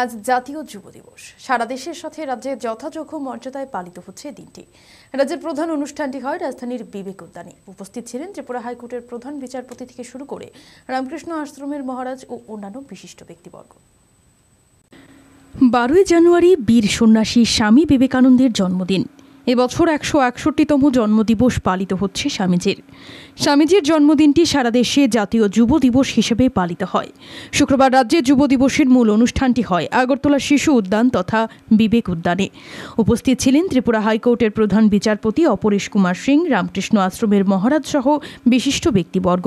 আজ জাতীয় যুব দিবস সারা দেশের সাথে রাজ্যে যথাযোগ্য মর্যাদায় পালিত হচ্ছে দিনটি রাজ্যের প্রধান অনুষ্ঠানটি হয় রাজধানীর বিবেক উদ্যানে উপস্থিত ছিলেন ত্রিপুরা হাইকোর্টের প্রধান বিচারপতি থেকে শুরু করে রামকৃষ্ণ আশ্রমের মহারাজ ও অন্যান্য বিশিষ্ট ব্যক্তিবর্গ বারোই জানুয়ারি বীর সন্ন্যাসী স্বামী বিবেকানন্দের জন্মদিন এবছর একশো একষট্টিতম জন্মদিবস পালিত হচ্ছে স্বামীজির স্বামীজির জন্মদিনটি সারা দেশে জাতীয় যুব দিবস হিসেবে পালিত হয় শুক্রবার রাজ্যে যুব দিবসের মূল অনুষ্ঠানটি হয় আগরতলা শিশু উদ্যান তথা বিবেক উদ্যানে উপস্থিত ছিলেন ত্রিপুরা হাইকোর্টের প্রধান বিচারপতি অপরেশ কুমার সিং রামকৃষ্ণ আশ্রমের মহারাজ সহ বিশিষ্ট ব্যক্তিবর্গ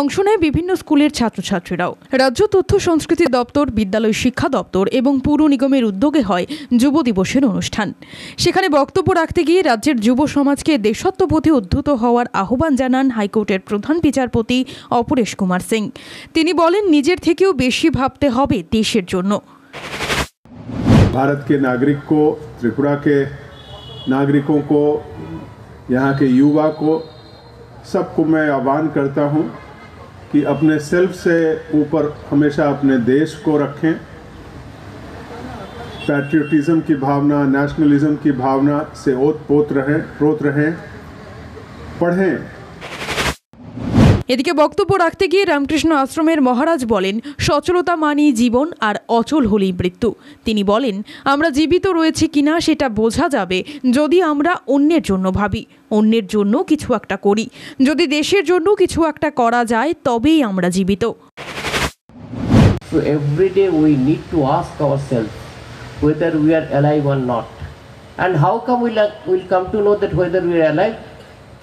অংশ নেয় বিভিন্ন স্কুলের ছাত্রছাত্রীরাও রাজ্য তথ্য সংস্কৃতি দপ্তর বিদ্যালয় শিক্ষা দপ্তর এবং পুর নিগমের উদ্যোগে হয় যুব দিবসের অনুষ্ঠান সেখানে বক্তব্য রাখতে গিয়ে রাজ্যের যুব সমাজকে দেশত্বপথে উদ্ধত হওয়ার আহ্বান জানান হাইকোর্টের প্রধান বিচারপতি অপরেশ কুমার সিং তিনি বলেন নিজের থেকেও বেশি ভাবতে হবে দেশের জন্য ভারতকে নাগরিক নাগরিক को त्रिपुरा के नागरिकों को यहाँ के कि अपने सेल्फ से ऊपर हमेशा अपने देश को रखें पैट्रियटिज़म की भावना नेशनलिज़म की भावना से ओत पोत रहें प्रोत रहें पढ़ें এদিকে বক্তব্য রাখতে গিয়ে রামকৃষ্ণ আশ্রমের মহারাজ বলেন সচলতা মানি জীবন আর অচল হলেই মৃত্যু তিনি বলেন আমরা জীবিত রয়েছে কিনা সেটা বোঝা যাবে যদি আমরা অন্যের জন্য ভাবি অন্যের জন্য কিছু একটা করি যদি দেশের জন্য কিছু একটা করা যায় তবেই আমরা জীবিত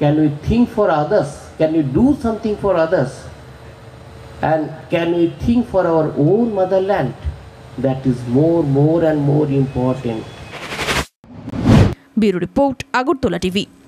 Can we think for others? Can we do something for others? And can we think for our own motherland? That is more, more and more important. Bureau Report, Agartala TV.